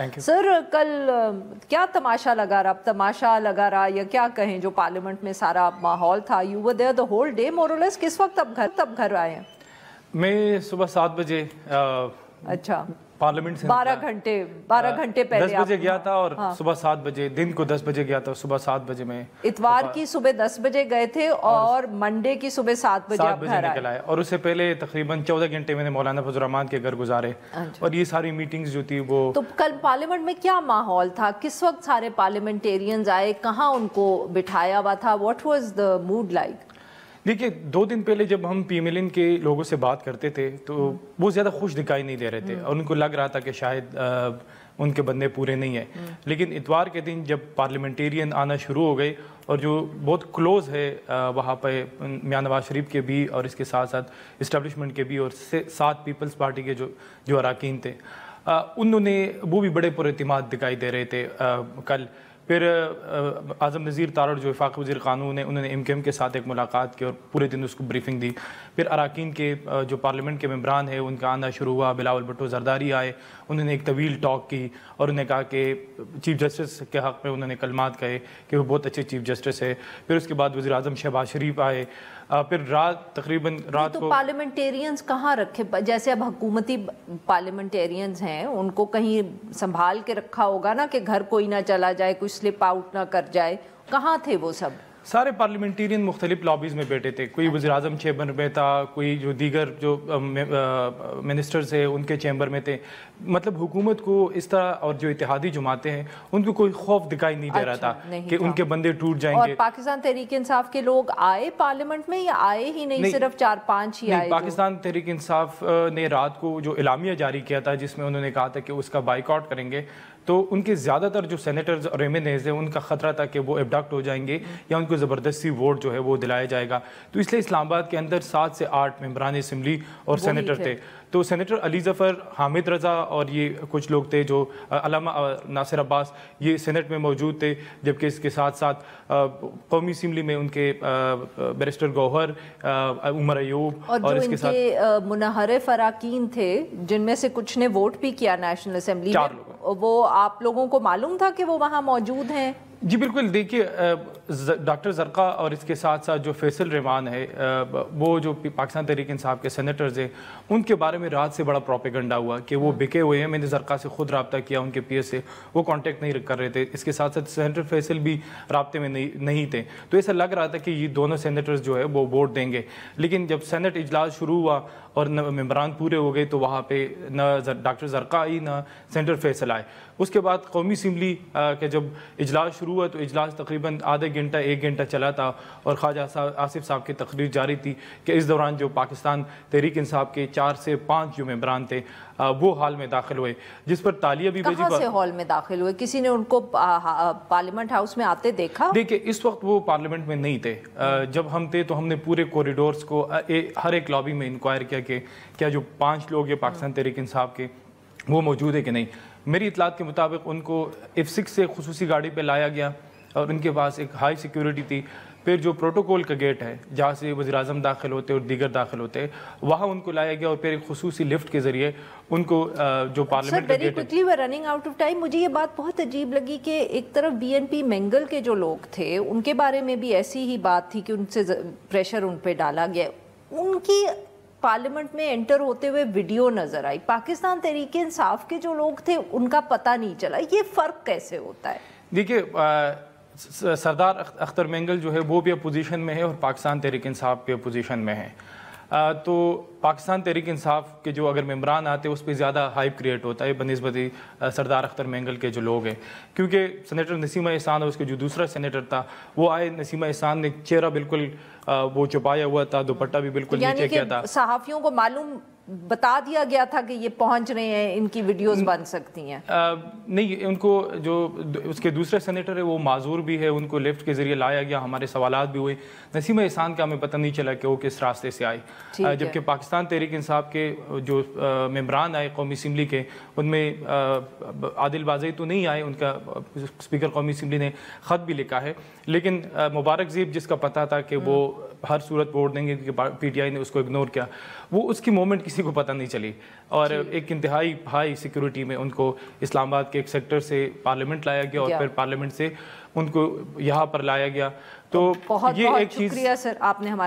Sir कल क्या तमाशा लगा रहा अब तमाशा लगा रहा या क्या कहें जो पार्लियामेंट में सारा माहौल था you were there the whole day मोरलेस किस वक्त अब घर तब घर आए मैं सुबह सात बजे हम्म। अच्छा पार्लियामेंट से बारह घंटे बारह हाँ। घंटे पहले दस बजे गया था और हाँ। सुबह सात बजे दिन को दस बजे गया था सुबह सात बजे में इतवार की सुबह दस बजे गए थे और मंडे की सुबह सात बजे सात बजे निकल आए और उससे पहले तकरीबन चौदह घंटे मैंने मौलाना फजरहमान के घर गुजारे अच्छा। और ये सारी मीटिंग्स जो थी वो तो कल पार्लियामेंट में क्या माहौल था किस वक्त सारे पार्लियामेंटेरियंस आए कहाँ उनको बिठाया हुआ था what was the mood like देखिए दो दिन पहले जब हम पी के लोगों से बात करते थे तो हम्म। वो ज़्यादा खुश दिखाई नहीं दे रहे थे और हम्म। उनको लग रहा था कि शायद आ, उनके बंदे पूरे नहीं हैं हम्म। लेकिन इतवार के दिन जब पार्लियामेंटेरियन आना शुरू हो गए और जो बहुत क्लोज़ है वहाँ पर मियाँ नवाज शरीफ के भी और इसके साथ साथ इस्टबलिशमेंट के भी और सात पीपल्स पार्टी के जो जो अरकान थे उन्होंने वो भी बड़े पुरमाद दिखाई दे रहे थे आ, कल फिर आज़म नज़ीर तारड़ जो इफाक़ वजी कानून है उन्होंने एम के एम के साथ एक मुलाकात की और पूरे दिन उसको ब्रीफिंग दी फिर अरकान के जो पार्लियामेंट के मम्बरान है उनका आना शुरू हुआ बिलावल भुट्टो जरदारी आए उन्होंने एक तवील टॉक की और उन्हें कहा कि चीफ जस्टिस के हक़ में उन्होंने कलमात कहे कि वो बहुत अच्छे चीफ जस्टिस है फिर उसके बाद वजी अजम शहबाज शरीफ आए फिर रात तकरीबन रात तो पार्लियामेंटेरियंस कहाँ रखे जैसे अब हकूमती पार्लियामेंटेरियंस हैं उनको कहीं संभाल के रखा होगा ना कि घर कोई ना चला जाए कुछ स्लिप आउट ना कर जाए कहाँ थे वो सब सारे पार्लियामेंटेरियन मुख्तलिफ लॉबीज़ में बैठे थे कोई वजी अजम चैम्बर में था कोई जो दीगर जो मिनिस्टर्स है उनके चैम्बर में थे मतलब हुकूमत को इस तरह और जो इतिहादी जमाते हैं उनको कोई खौफ दिखाई नहीं दे अच्छा, रहा था कि उनके बंदे टूट जाएंगे और पाकिस्तान तहरीक इंसाफ के लोग आए पार्लियामेंट में या आए ही नहीं, नहीं सिर्फ चार पाँच ही आए पाकिस्तान तहरीक इंसाफ ने रात को जो इलामिया जारी किया था जिसमें उन्होंने कहा था कि उसका बाइकआउट करेंगे तो उनके ज़्यादातर जो सेनेटर्स और एम एन हैं उनका ख़तरा था कि वो एबडक्ट हो जाएंगे या उनको ज़बरदस्ती वोट जो है वो दिलाया जाएगा तो इसलिए इस्लामाबाद के अंदर सात से आठ मम्बरान इसम्बली और सैनिटर थे तो सैनिटर अली ज़फ़र हामिद रज़ा और ये कुछ लोग थे जो अलामा नासिर अब्बास ये सेनेट में मौजूद थे जबकि इसके साथ साथ कौमी इसम्बली में उनके बैरिस्टर गौहर उमर अयूब और, और इसके साथ मुनहर फराकिन थे जिनमें से कुछ ने वोट भी किया नेशनल असम्बली चार लोग वो आप लोगों को मालूम था कि वो वहाँ मौजूद हैं जी बिल्कुल देखिए डॉक्टर जरका और इसके साथ साथ जो फैसल रहमान है वो जो पाकिस्तान तहरीक इंसाफ के सेनेटर्स हैं उनके बारे में रात से बड़ा प्रोपेगंडा हुआ कि वो बिके हुए हैं मैंने जरका से खुद रबता किया उनके पी से वो कांटेक्ट नहीं कर रहे थे इसके साथ साथ सेनेटर फैसल भी रबते में नहीं नहीं थे तो ऐसा लग रहा था कि ये दोनों सेनेटर्स जो है वो वोट देंगे लेकिन जब सेनेट इजलास शुरू हुआ और मम्बरान पूरे हो गए तो वहाँ पर न डॉक्टर जरका आई ना सेंटर फैसल आए उसके बाद कौमी असम्बली के जब इजलास शुरू हुआ तो इजलास तकरीबन आधे घंटा एक घंटा चला था और ख्वाजा आसिफ साहब की तकरीर जारी थी कि इस दौरान जो पाकिस्तान तहरीक इंसाफ के चार से पाँच जो मेम्बरान थे वो हॉल में दाखिल हुए जिस पर तालिया भी भेजी से हॉल में दाखिल हुए किसी ने उनको पार्लियामेंट हाउस में आते देखा देखिए इस वक्त वो पार्लियामेंट में नहीं थे जब हम थे तो हमने पूरे कॉरिडोर्स को हर एक लॉबी में इंक्वायर किया कि क्या जो पाँच लोग ये पाकिस्तान तहरीक इंसाफ के वो मौजूद है कि नहीं मेरी इतलात के मुताबिक उनको एफ सिक्स से खसूस गाड़ी पर लाया गया और उनके पास एक हाई सिक्योरिटी थी फिर जो प्रोटोकॉल का गेट है जहाँ से वजी अजम दाखिल होते और दीगर दाखिल होते वहाँ उनको लाया गया और फिर एक खसूस लिफ्ट के जरिए उनको जो parliament very quickly running out of time मुझे ये बात बहुत अजीब लगी कि एक तरफ बीएनपी मेंगल के जो लोग थे उनके बारे में भी ऐसी ही बात थी कि उनसे प्रेशर उन पर डाला गया उनकी पार्लियामेंट में एंटर होते हुए वीडियो नजर आई पाकिस्तान तरीके इंसाफ के जो लोग थे उनका पता नहीं चला ये फ़र्क कैसे होता है देखिए सरदार अख्तर मेंगल जो है वो भी अपोजिशन में है और पाकिस्तान तहरीक इंसाफ भी अपोजिशन में है तो पाकिस्तान तहरीक इंसाफ के जो अगर मम्बरान आते उस पर ज़्यादा हाइप क्रिएट होता है बनस्बती सरदार अख्तर मैंगल के जो लोग हैं क्योंकि सैनीटर नसीमा एहसान और उसके जो दूसरा सनेटर था वो आए नसीमा एहसान ने चेहरा बिल्कुल वो छुपाया हुआ था दुपट्टा भी बिल्कुल नीचे किया था सहाफ़ियों को मालूम बता दिया गया था कि ये पहुंच रहे हैं इनकी वीडियोस बन सकती हैं नहीं उनको जो उसके दूसरे सेनेटर है वो माजूर भी है उनको लिफ्ट के जरिए लाया गया हमारे सवाल भी हुए नसीम एहसान का हमें पता नहीं चला कि वो किस रास्ते से आए जबकि पाकिस्तान तहरीक इंसाफ के जो मम्बरान आए कौमी असम्बली के उनमें आदिल बाजई तो नहीं आए उनका स्पीकर कौमी असम्बली ने ख़त भी लिखा है लेकिन मुबारक जीब जिसका पता था कि हम्म। वो हर सूरत वोट देंगे क्योंकि पी टी आई ने उसको इग्नोर किया वो उसकी मोमेंट किसी किसी को पता नहीं चली और एक इंतहाई हाई सिक्योरिटी में उनको इस्लामाबाद के एक सेक्टर से पार्लियामेंट लाया गया और फिर पार्लियामेंट से उनको यहाँ पर लाया गया तो बहुत, ये बहुत एक चीज़ सर आपने हमारे